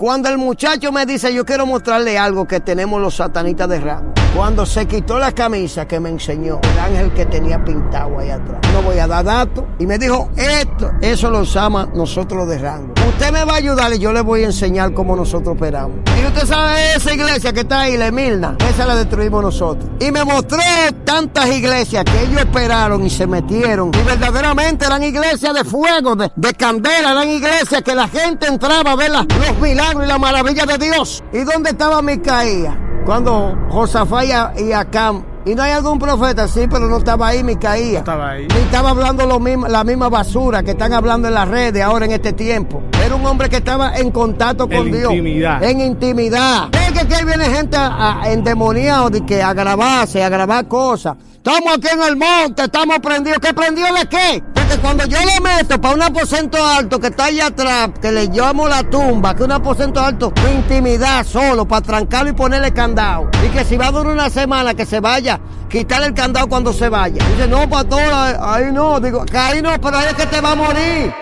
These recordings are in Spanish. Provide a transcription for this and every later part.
Cuando el muchacho me dice, yo quiero mostrarle algo que tenemos los satanitas de rango Cuando se quitó la camisa que me enseñó, el ángel que tenía pintado ahí atrás. No voy a dar datos. Y me dijo, esto, eso lo usamos nosotros de rango. Usted me va a ayudar y yo le voy a enseñar cómo nosotros operamos. Y usted sabe esa iglesia que está ahí, la Emilna, esa la destruimos nosotros. Y me mostró tantas iglesias que ellos esperaron y se metieron. Y verdaderamente eran iglesias de fuego, de, candela, eran iglesias que la gente entraba a ver los milagros y la maravilla de Dios. ¿Y dónde estaba Micaía? Cuando Josafá y Acam y no hay algún profeta, sí, pero no estaba ahí Micaía estaba ahí. y estaba hablando lo mismo, la misma basura que están hablando en las redes ahora en este tiempo. Era un hombre que estaba en contacto con Dios. En intimidad. En intimidad. que aquí viene gente endemoniada? de que a grabarse, a grabar cosas. Estamos aquí en el monte, estamos prendidos. ¿Qué prendió de qué? que cuando yo lo meto para un aposento alto que está allá atrás, que le llamo la tumba, que un aposento alto, intimidad solo, para trancarlo y ponerle candado. Y que si va a durar una semana, que se vaya, quitarle el candado cuando se vaya. Dice, no, pastor, ahí no. Digo, que ahí no, pero ahí es que te va a morir.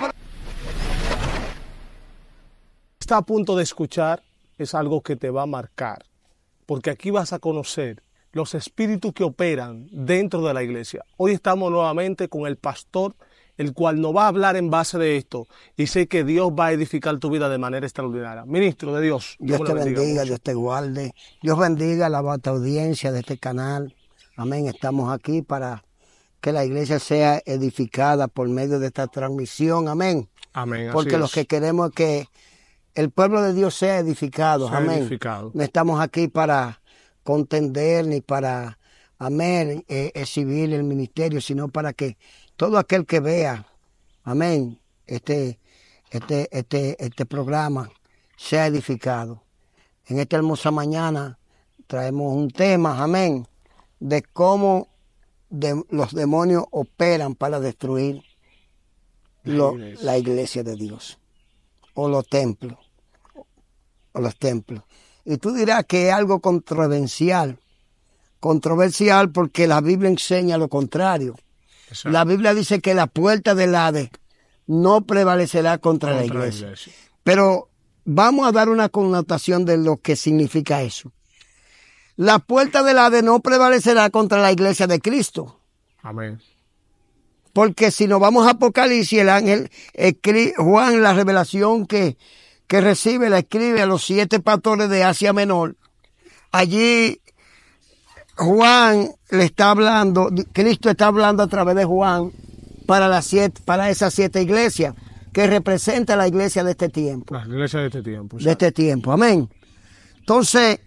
Está a punto de escuchar es algo que te va a marcar, porque aquí vas a conocer los espíritus que operan dentro de la iglesia. Hoy estamos nuevamente con el pastor el cual no va a hablar en base de esto y sé que Dios va a edificar tu vida de manera extraordinaria. Ministro de Dios. Dios te bendiga, Dios te guarde. Dios bendiga la vasta audiencia de este canal. Amén. Estamos aquí para que la iglesia sea edificada por medio de esta transmisión. Amén. Amén. Porque lo que queremos es que el pueblo de Dios sea edificado. amén. No estamos aquí para contender ni para, amén, eh, exhibir el ministerio, sino para que todo aquel que vea, amén, este, este, este, este programa sea edificado. En esta hermosa mañana traemos un tema, amén, de cómo los demonios operan para destruir la, iglesia. la iglesia de Dios o los templos o los templos. Y tú dirás que es algo controversial, controversial porque la Biblia enseña lo contrario. La Biblia dice que la puerta del Hades no prevalecerá contra, la, iglesia. Pero vamos a dar una connotación de lo que significa eso. La puerta del Hades no prevalecerá contra la iglesia de Cristo. Amén. Porque si nos vamos a Apocalipsis, el ángel, escribe, Juan, la revelación que, que recibe, la escribe a los siete pastores de Asia Menor. Allí Juan le está hablando, Cristo está hablando a través de Juan para, las siete, para esas siete iglesias que representa la iglesia de este tiempo. La iglesia de este tiempo. De este tiempo, amén. Entonces,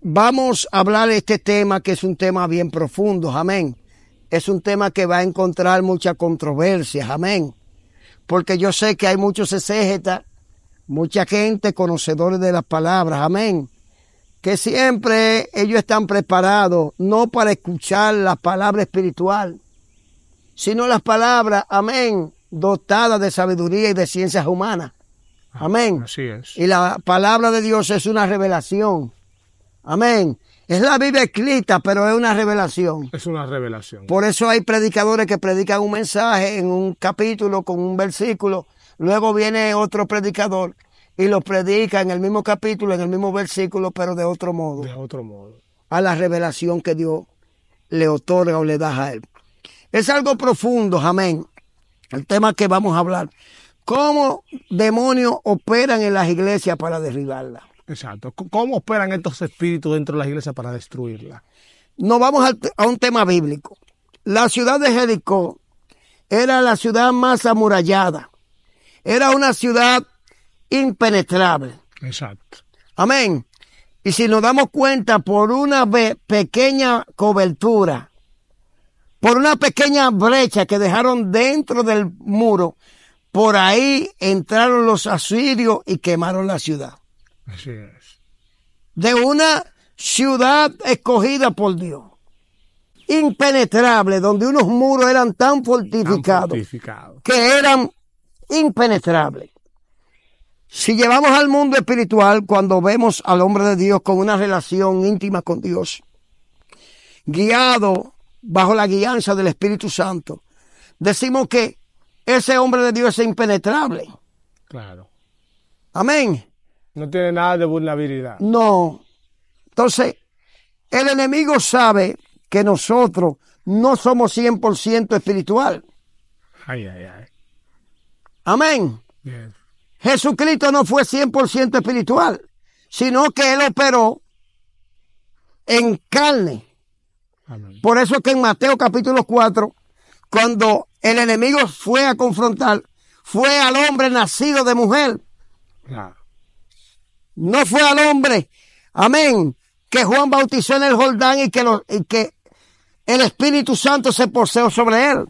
vamos a hablar de este tema que es un tema bien profundo, amén. Es un tema que va a encontrar muchas controversia. amén. Porque yo sé que hay muchos exégetas, mucha gente conocedores de las palabras, amén que siempre ellos están preparados no para escuchar la palabra espiritual, sino las palabras, amén, dotadas de sabiduría y de ciencias humanas. Amén. Así es. Y la palabra de Dios es una revelación. Amén. Es la Biblia escrita, pero es una revelación. Es una revelación. Por eso hay predicadores que predican un mensaje en un capítulo con un versículo. Luego viene otro predicador y lo predica en el mismo capítulo, en el mismo versículo, pero de otro modo. De otro modo. A la revelación que Dios le otorga o le da a él. Es algo profundo, amén. El tema que vamos a hablar. ¿Cómo demonios operan en las iglesias para derribarla Exacto. ¿Cómo operan estos espíritus dentro de las iglesias para destruirla Nos vamos a un tema bíblico. La ciudad de Jericó era la ciudad más amurallada. Era una ciudad impenetrable. Exacto. Amén. Y si nos damos cuenta por una pequeña cobertura, por una pequeña brecha que dejaron dentro del muro, por ahí entraron los asirios y quemaron la ciudad. Así es. De una ciudad escogida por Dios, impenetrable, donde unos muros eran tan fortificados, que eran impenetrables. Si llevamos al mundo espiritual, cuando vemos al hombre de Dios con una relación íntima con Dios, guiado bajo la guianza del Espíritu Santo, decimos que ese hombre de Dios es impenetrable. Claro. Amén. No tiene nada de vulnerabilidad. No. Entonces, el enemigo sabe que nosotros no somos 100% espiritual. Ay, ay, ay. Amén. Jesucristo no fue 100% espiritual, sino que Él operó en carne. Por eso que en Mateo capítulo 4, cuando el enemigo fue a confrontar, fue al hombre nacido de mujer. No fue al hombre, amén, que Juan bautizó en el Jordán y que el Espíritu Santo se poseó sobre él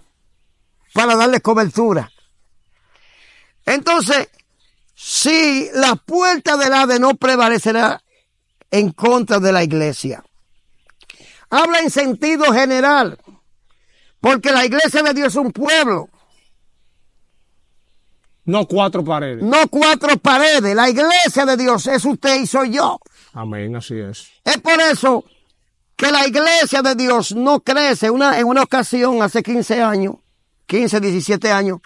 para darle cobertura. Entonces, si la puerta del de no prevalecerá en contra de la iglesia. Habla en sentido general, porque la iglesia de Dios es un pueblo. No cuatro paredes. No cuatro paredes. La iglesia de Dios es usted y soy yo. Amén, así es. Es por eso que la iglesia de Dios no crece. Una, en una ocasión, hace 15 años, 15, 17 años,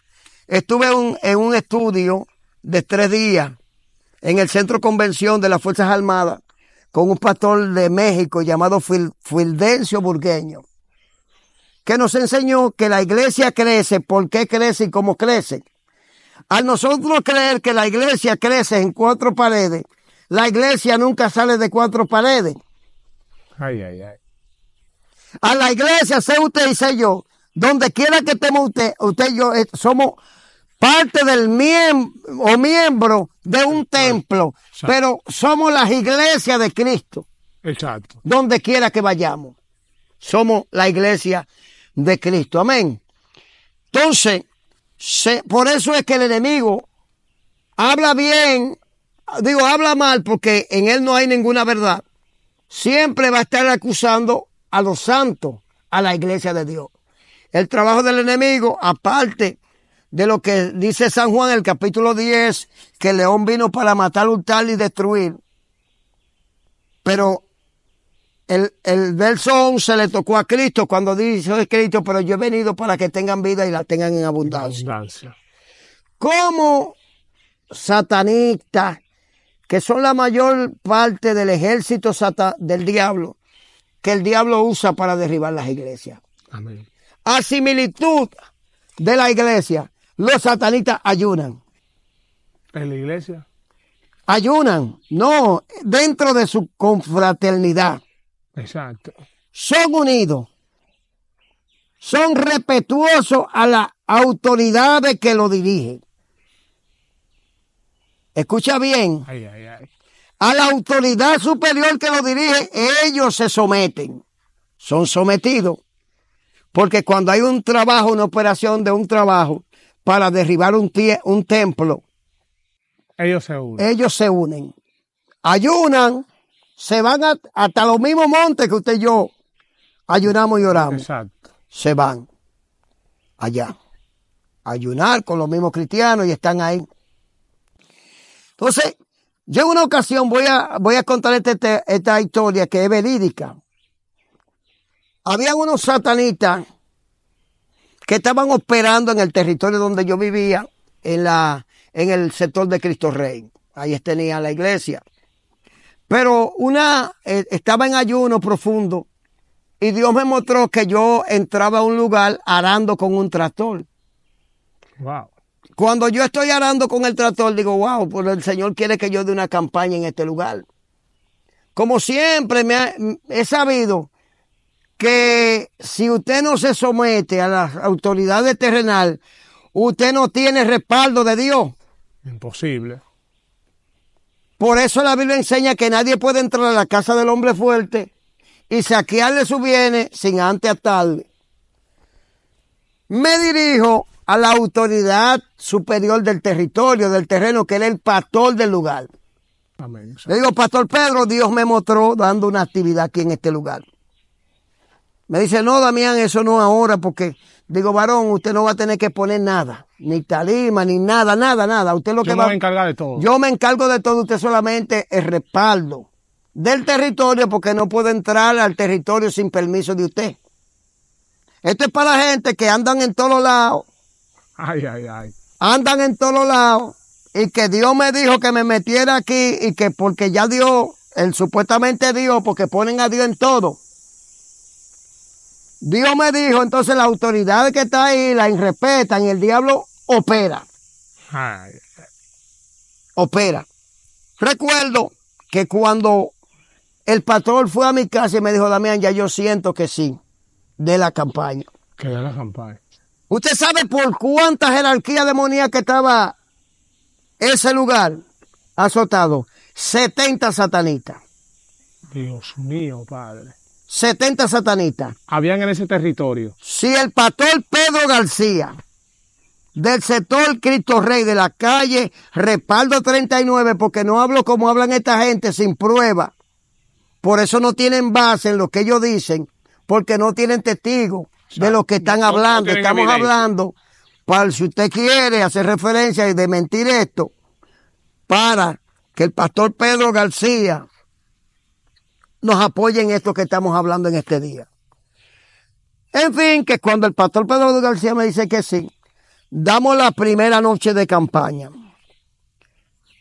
estuve en un estudio de tres días en el centro convención de las Fuerzas Armadas con un pastor de México llamado Fildencio Burgueño, que nos enseñó que la iglesia crece, por qué crece y cómo crece. A nosotros creer que la iglesia crece en cuatro paredes, la iglesia nunca sale de cuatro paredes. Ay, ay, ay. A la iglesia, sé usted y sé yo, donde quiera que estemos usted, usted y yo eh, somos parte del miembro o miembro de un templo, pero somos las iglesias de Cristo. Exacto. Donde quiera que vayamos, somos la iglesia de Cristo. Amén. Entonces, se, por eso es que el enemigo habla bien, digo, habla mal porque en él no hay ninguna verdad. Siempre va a estar acusando a los santos, a la iglesia de Dios. El trabajo del enemigo, aparte de lo que dice San Juan en el capítulo 10, que el león vino para matar, tal y destruir. Pero el, el verso 11 le tocó a Cristo cuando dice Cristo, pero yo he venido para que tengan vida y la tengan en abundancia. como satanistas, que son la mayor parte del ejército del diablo, que el diablo usa para derribar las iglesias? A similitud de la iglesia, los satanistas ayunan. ¿En la iglesia? Ayunan, no, dentro de su confraternidad. Exacto. Son unidos. Son respetuosos a las autoridades que lo dirigen. Escucha bien. A la autoridad superior que lo dirige, ellos se someten. Son sometidos. Porque cuando hay un trabajo, una operación de un trabajo, para derribar un, un templo. Ellos se unen. Ellos se unen. Ayunan, se van hasta los mismos montes que usted y yo. Ayunamos y oramos. Exacto. Se van allá. Ayunar con los mismos cristianos y están ahí. Entonces, yo en una ocasión voy a, voy a contar este, este, esta historia que es verídica. Había unos satanistas que estaban operando en el territorio donde yo vivía, en, la, en el sector de Cristo Rey. Ahí tenía la iglesia. Pero una eh, estaba en ayuno profundo y Dios me mostró que yo entraba a un lugar arando con un tractor. Wow. Cuando yo estoy arando con el tractor, digo, wow, pues el Señor quiere que yo dé una campaña en este lugar. Como siempre me he sabido que si usted no se somete a las autoridades terrenales, usted no tiene respaldo de Dios. Imposible. Por eso la Biblia enseña que nadie puede entrar a la casa del hombre fuerte y saquearle su bienes sin antes tarde. Me dirijo a la autoridad superior del territorio, del terreno, que era el pastor del lugar. Le digo, Pastor Pedro, Dios me mostró dando una actividad aquí en este lugar. Me dice, no, Damián, eso no ahora, porque digo, varón, usted no va a tener que poner nada, ni talima, ni nada, nada, nada. Usted lo que va. a encargar de todo. Yo me encargo de todo, usted solamente el respaldo del territorio, porque no puede entrar al territorio sin permiso de usted. Esto es para gente que andan en todos lados. Ay, ay, ay. Andan en todos lados. Y que Dios me dijo que me metiera aquí y que porque ya Dios, él supuestamente Dios, porque ponen a Dios en todo. Dios me dijo, entonces las autoridades que está ahí la irrespetan y el diablo opera. Opera. Recuerdo que cuando el patrón fue a mi casa y me dijo, Damián, ya yo siento que sí, de la campaña. Que de la campaña. ¿Usted sabe por cuánta jerarquía demoníaca estaba ese lugar azotado? 70 satanitas. Dios mío, padre. 70 satanistas. Habían en ese territorio. Si el pastor Pedro García, del sector Cristo Rey, de la calle Respaldo 39, porque no hablo como hablan esta gente sin prueba, por eso no tienen base en lo que ellos dicen, porque no tienen testigo de lo que están hablando. Estamos hablando, para si usted quiere hacer referencia y de mentir esto, para que el pastor Pedro García nos apoyen esto que estamos hablando en este día. En fin, que cuando el pastor Pedro García me dice que sí, damos la primera noche de campaña.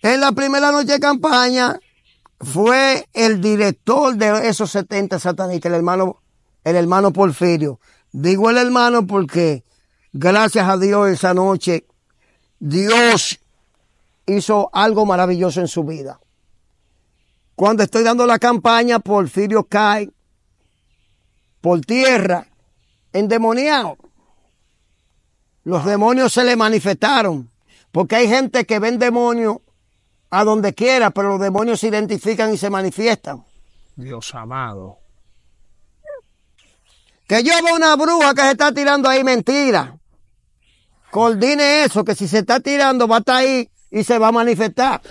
En la primera noche de campaña fue el director de esos 70 satanistas, el hermano, el hermano Porfirio. Digo el hermano porque gracias a Dios esa noche Dios hizo algo maravilloso en su vida. Cuando estoy dando la campaña, Porfirio cae por tierra, endemoniado. Los demonios se le manifestaron, porque hay gente que ven demonios a donde quiera, pero los demonios se identifican y se manifiestan. Dios amado. Que yo veo una bruja que se está tirando ahí, mentira. Coordine eso, que si se está tirando va a estar ahí y se va a manifestar.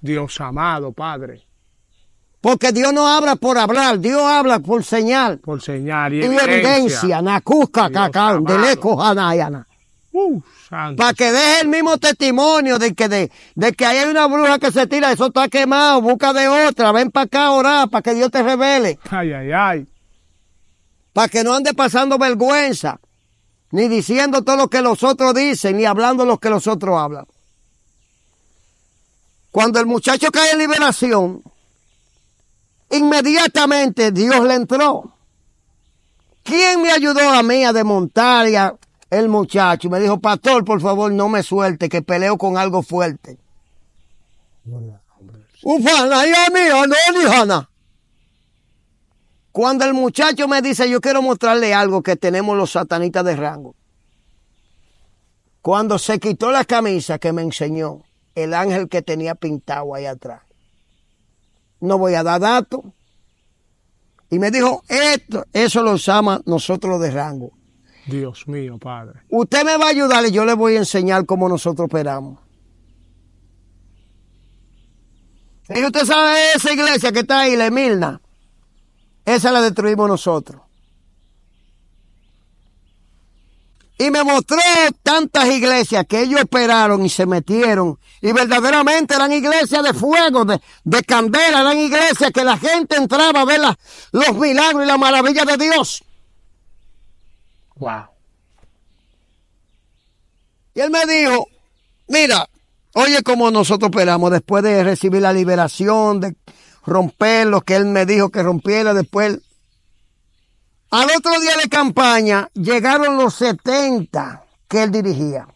Dios amado, Padre. Porque Dios no habla por hablar, Dios habla por señal. Por señal y, evidencia. cacán, deleco, hanayana. Para que deje el mismo testimonio de que, de, de que hay una bruja que se tira, eso está quemado, busca de otra, ven para acá a orar, para que Dios te revele. Ay, ay, ay. Para que no ande pasando vergüenza, ni diciendo todo lo que los otros dicen, ni hablando lo que los otros hablan. Cuando el muchacho cae en liberación, Inmediatamente Dios le entró. ¿Quién me ayudó a mí a desmontar el muchacho? Me dijo, pastor, por favor, no me suelte, que peleo con algo fuerte. Ufana, yo mío, no, hija Cuando el muchacho me dice, yo quiero mostrarle algo que tenemos los satanitas de rango. Cuando se quitó la camisa que me enseñó, el ángel que tenía pintado ahí atrás no voy a dar datos. Y me dijo, esto, eso lo usamos nosotros de rango. Dios mío, padre. Usted me va a ayudar y yo le voy a enseñar cómo nosotros operamos. Y usted sabe esa iglesia que está ahí, la Emilna. Esa la destruimos nosotros. Y me mostró tantas iglesias que ellos operaron y se metieron. Y verdaderamente eran iglesias de fuego, de, de candela, eran iglesias que la gente entraba a ver los milagros y la maravilla de Dios. Wow. Y él me dijo, mira, oye cómo nosotros operamos después de recibir la liberación, de romper lo que él me dijo que rompiera después al otro día de campaña llegaron los 70 que él dirigía.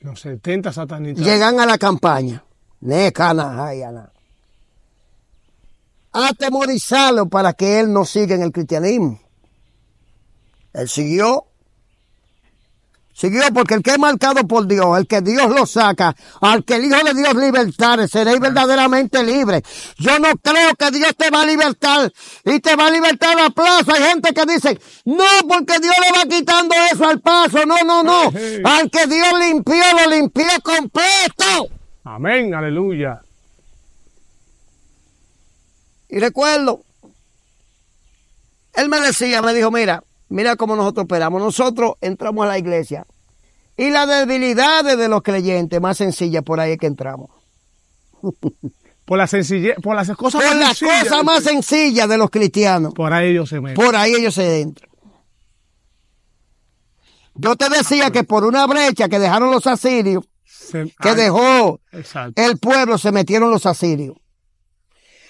Los 70 satanistas. Llegan a la campaña. Atemorizarlo para que él no siga en el cristianismo. Él siguió Siguió, porque el que es marcado por Dios, el que Dios lo saca, al que el Hijo de Dios libertare, seréis verdaderamente libre. Yo no creo que Dios te va a libertar y te va a libertar a plaza. Hay gente que dice, no, porque Dios le va quitando eso al paso. No, no, no. Al que Dios limpió, lo limpió completo. Amén, aleluya. Y recuerdo, él me decía, me dijo, mira, Mira cómo nosotros operamos. Nosotros entramos a la iglesia. Y las debilidades de los creyentes, más sencillas, por ahí es que entramos. Por, la sencillez por las, cosas, por más, las sencillas, cosas más sencillas de los cristianos. Por ahí ellos se meten. Por ahí ellos se entran. Yo te decía que por una brecha que dejaron los asirios, que dejó el pueblo, se metieron los asirios.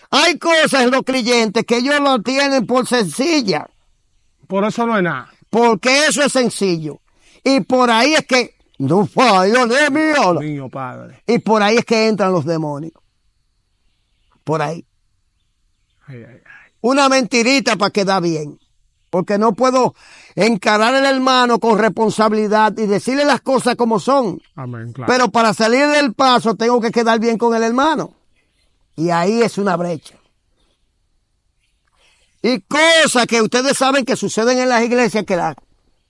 Hay cosas en los creyentes que ellos no tienen por sencilla. Por eso no es nada. Porque eso es sencillo. Y por ahí es que. No fallo de mío. Mío, padre. Y por ahí es que entran los demonios. Por ahí. Una mentirita para quedar bien. Porque no puedo encarar al hermano con responsabilidad y decirle las cosas como son. Pero para salir del paso tengo que quedar bien con el hermano. Y ahí es una brecha. Y cosas que ustedes saben que suceden en las iglesias, que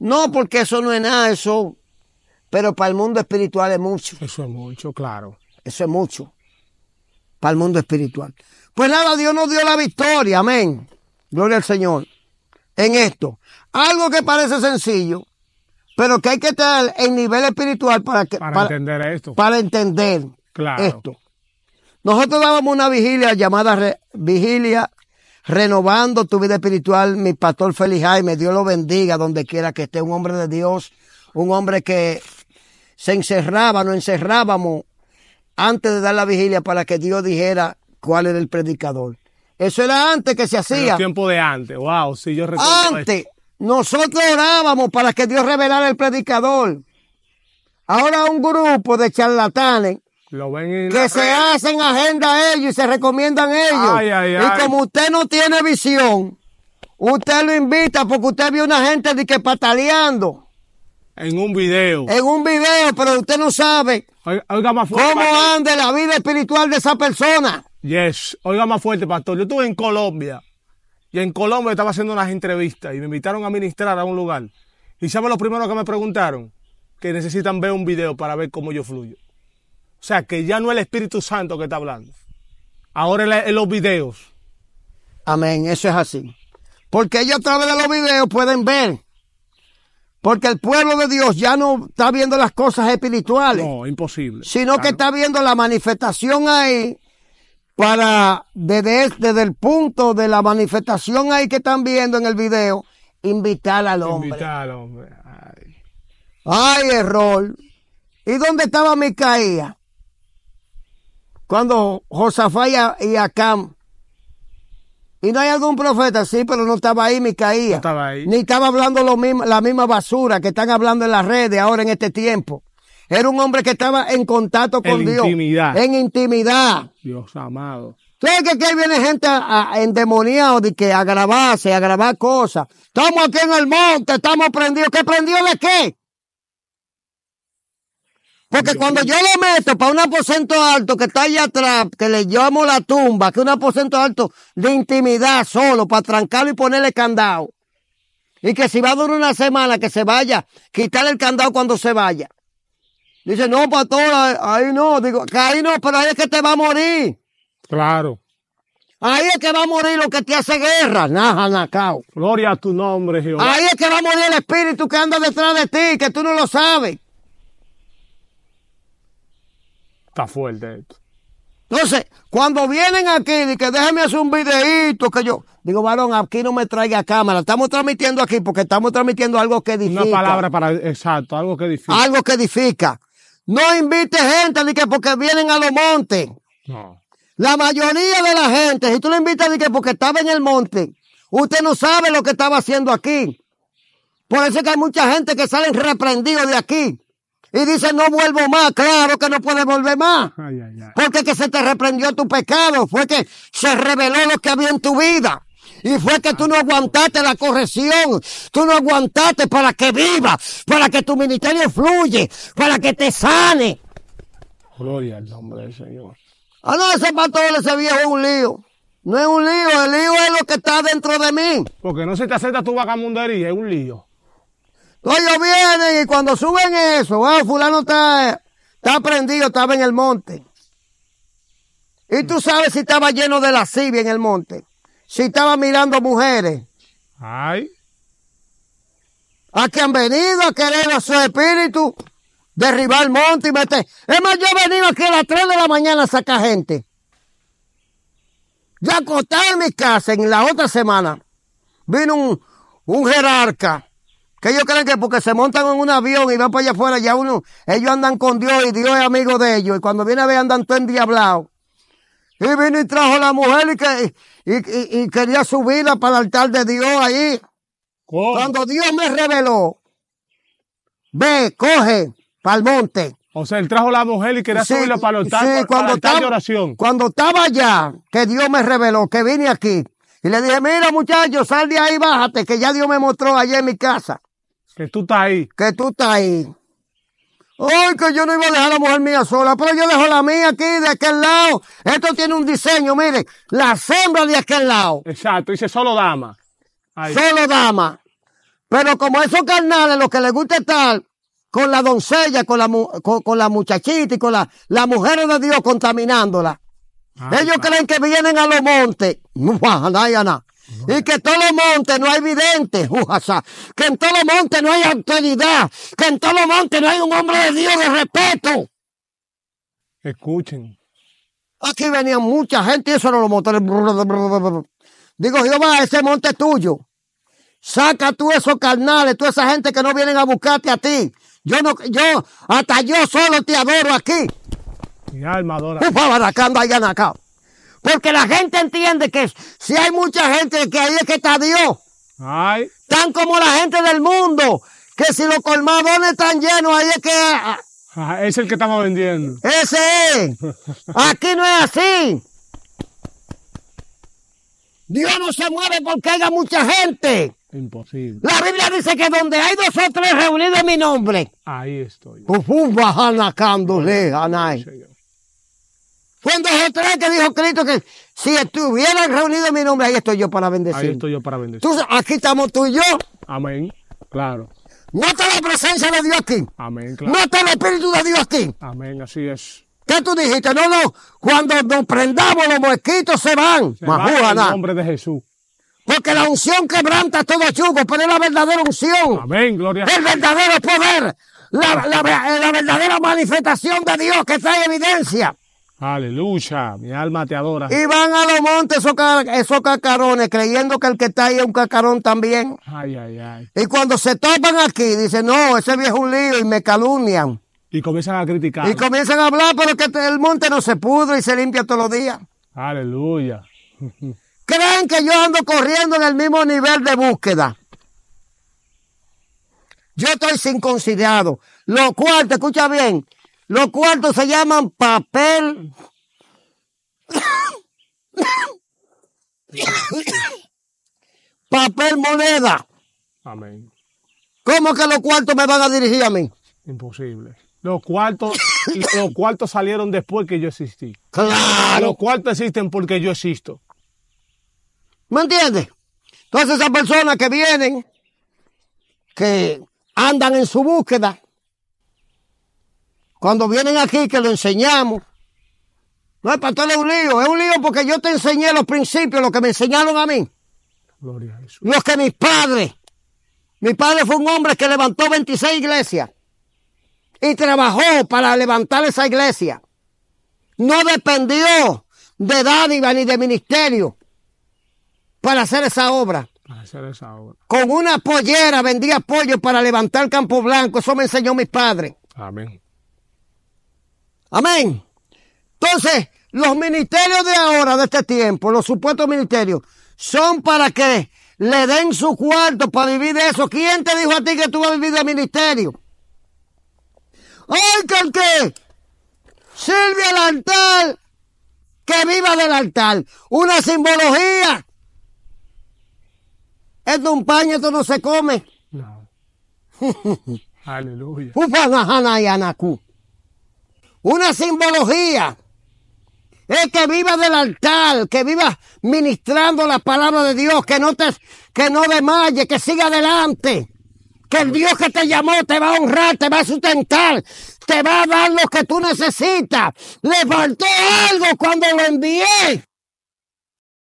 no porque eso no es nada, eso, pero para el mundo espiritual es mucho. Eso es mucho, claro. Eso es mucho, para el mundo espiritual. Pues nada, Dios nos dio la victoria, amén. Gloria al Señor. En esto, algo que parece sencillo, pero que hay que estar en nivel espiritual para que para, entender esto. Para entender claro. esto. Nosotros dábamos una vigilia llamada vigilia renovando tu vida espiritual. Mi pastor Feliz Jaime, Dios lo bendiga donde quiera que esté un hombre de Dios, un hombre que se encerraba, nos encerrábamos antes de dar la vigilia para que Dios dijera cuál era el predicador. Eso era antes que se hacía. El tiempo de antes, wow, sí, yo recuerdo. Antes, nosotros orábamos para que Dios revelara el predicador. Ahora un grupo de charlatanes que se hacen agenda ellos y se recomiendan ellos. Y como usted no tiene visión, usted lo invita porque usted vio una gente de que pataleando. En un video. En un video, pero usted no sabe oiga, cómo anda la vida espiritual de esa persona. Yes, oiga más fuerte, pastor. Yo estuve en Colombia y en Colombia estaba haciendo unas entrevistas y me invitaron a ministrar a un lugar. ¿Y sabe lo primero que me preguntaron? Que necesitan ver un video para ver cómo yo fluyo. O sea, que ya no es el Espíritu Santo que está hablando. Ahora en los videos. Amén, eso es así. Porque ellos a través de los videos pueden ver. Porque el pueblo de Dios ya no está viendo las cosas espirituales. No, imposible. Sino que está viendo la manifestación ahí para desde, desde, el punto de la manifestación ahí que están viendo en el video, invitar al hombre. Invitar al hombre. Ay, Ay error. ¿Y dónde estaba Micaía? cuando Josafá y Acam. Y no hay algún profeta, sí, pero no estaba ahí Micaía. No estaba ahí. Ni estaba hablando lo la misma basura que están hablando en las redes ahora en este tiempo. Era un hombre que estaba en contacto con Dios. En intimidad. En intimidad. Dios amado. ¿Tú que aquí viene gente endemoniada de que a grabarse, a grabar cosas? Estamos aquí en el monte, estamos prendidos. ¿Qué prendió de qué? Porque cuando yo lo meto para un aposento alto que está allá atrás, que le llamo la tumba, que un aposento alto de intimidad solo, para trancarlo y ponerle candado. Y que si va a durar una semana, que se vaya, quitarle el candado cuando se vaya. Dice, no, pastor, ahí no. Digo, que ahí no, pero ahí es que te va a morir. Claro. Ahí es que va a morir lo que te hace guerra. Naja, nacao. Gloria a tu nombre, Jehová. Ahí es que va a morir el espíritu que anda detrás de ti, que tú no lo sabes. Está fuerte esto. Entonces, cuando vienen aquí, y que déjeme hacer un videito que yo digo, varón, aquí no me traiga cámara. Estamos transmitiendo aquí porque estamos transmitiendo algo que edifica. Una palabra para, exacto, algo que edifica. Algo que edifica. No invite gente, ni que porque vienen a los montes. No. La mayoría de la gente, si tú le invitas, que porque estaba en el monte, usted no sabe lo que estaba haciendo aquí. Por eso es que hay mucha gente que salen reprendido de aquí y dice no vuelvo más, claro que no puede volver más. Ay, ay, Porque que se te reprendió tu pecado, fue que se reveló lo que había en tu vida. Y fue que tú no aguantaste la corrección, tú no aguantaste para que viva, para que tu ministerio fluye, para que te sane. Gloria al nombre del Señor. Ah, no, ese pastor, ese viejo es un lío. No es un lío, el lío es lo que está dentro de mí. Porque no se te acepta tu vagamundería, es un lío. Ellos vienen y cuando suben eso, ah, fulano está, está prendido, estaba en el monte. Y tú sabes si estaba lleno de lascivia en el monte, si estaba mirando mujeres. Ay. A que han venido a querer a su espíritu, derribar el monte y meter. Es más, yo he venido aquí a las 3 de la mañana a sacar gente. Yo acosté en mi casa en la otra semana. Vino un, un jerarca que ellos creen que porque se montan en un avión y van para allá afuera, ya uno, ellos andan con Dios y Dios es amigo de ellos. Y cuando viene a ver, andan todo endiablado. Y vino y trajo la mujer y, que, y, quería subirla para el altar de Dios ahí. Cuando Dios me reveló, ve, coge para el monte. O sea, él trajo la mujer y quería subirla para el altar, sí, para cuando oración. Cuando estaba allá, que Dios me reveló, que vine aquí. Y le dije, mira muchachos, sal de ahí, bájate, que ya Dios me mostró allá en mi casa. Que tú estás ahí. Que tú estás ahí. Ay, que yo no iba a dejar a la mujer mía sola, pero yo dejo la mía aquí de aquel lado. Esto tiene un diseño, mire, la sombra de aquel lado. Exacto, dice solo dama. Solo dama. Pero como esos carnales, los que les gusta estar con la doncella, con la, con, la muchachita y con la, la mujer de Dios contaminándola. Ellos creen que vienen a los montes. No, nada. Y que en todos los montes no hay vidente, uh, que en todos los montes no hay autoridad, que en todos los montes no hay un hombre de Dios de respeto. Escuchen. Aquí venía mucha gente y eso no lo montaron Digo, Jehová, ese monte tuyo. Saca tú esos carnales, tú esa gente que no vienen a buscarte a ti. Yo no, yo, hasta yo solo te adoro aquí. Mi alma adora. allá acá. Porque la gente entiende que si hay mucha gente que ahí es que está Dios. Ay. Tan como la gente del mundo, que si los colmadones están llenos, ahí es que... Ah, ah. Ah, es el que estamos vendiendo. Ese es. Aquí no es así. Dios no se mueve porque haya mucha gente. Imposible. La Biblia dice que donde hay dos o tres reunidos en mi nombre. Ahí estoy. Pues, fue en trae que dijo Cristo que si estuvieran reunidos en mi nombre, ahí estoy yo para bendecir. Ahí estoy yo para bendecir. Tú, aquí estamos tú y yo. Amén. Claro. Nota la presencia de Dios aquí. Amén, claro. Nota el Espíritu de Dios aquí. Amén, así es. ¿Qué tú dijiste? No, no. Cuando nos prendamos, los mosquitos se van. Se van en el nombre de Jesús. Porque la unción quebranta todo yugo, pero es la verdadera unción. Amén, gloria. a Dios. El verdadero poder. La, la verdadera manifestación de Dios que trae evidencia. Aleluya, mi alma te adora. Y van a los montes esos, cacarones creyendo que el que está ahí es un cacarón también. Ay, ay, ay. Y cuando se topan aquí, dicen, no, ese viejo un lío y me calumnian. Y comienzan a criticar. Y comienzan a hablar, pero que el monte no se pudre y se limpia todos los días. Aleluya. Creen que yo ando corriendo en el mismo nivel de búsqueda. Yo estoy sin conciliado Lo cual, te escucha bien, los cuartos se llaman papel. papel moneda. Amén. ¿Cómo que los cuartos me van a dirigir a mí? Imposible. Los cuartos, los cuartos salieron después que yo existí. Claro. Los cuartos existen porque yo existo. ¿Me entiendes? Entonces esas personas que vienen, que andan en su búsqueda, cuando vienen aquí que lo enseñamos. No, el pastor es un lío, es un lío porque yo te enseñé los principios, lo que me enseñaron a mí. Gloria Los que mis padres. Mi padre fue un hombre que levantó 26 iglesias y trabajó para levantar esa iglesia. No dependió de dádiva ni de ministerio para hacer esa obra. Para hacer esa obra. Con una pollera vendía pollo para levantar Campo Blanco. Eso me enseñó mis padres. Amén. Amén. Entonces, los ministerios de ahora, de este tiempo, los supuestos ministerios, son para que le den su cuarto para vivir de eso. ¿Quién te dijo a ti que tú vas a vivir de ministerio? ¡Ay, que el que sirve el altar, que viva del altar! Una simbología. Es de un paño, esto no se come. No. Aleluya una simbología. Es que viva del altar, que viva ministrando la palabra de Dios, que no te, que no desmaye, que siga adelante. Que el Dios que te llamó te va a honrar, te va a sustentar, te va a dar lo que tú necesitas. Le faltó algo cuando lo envié.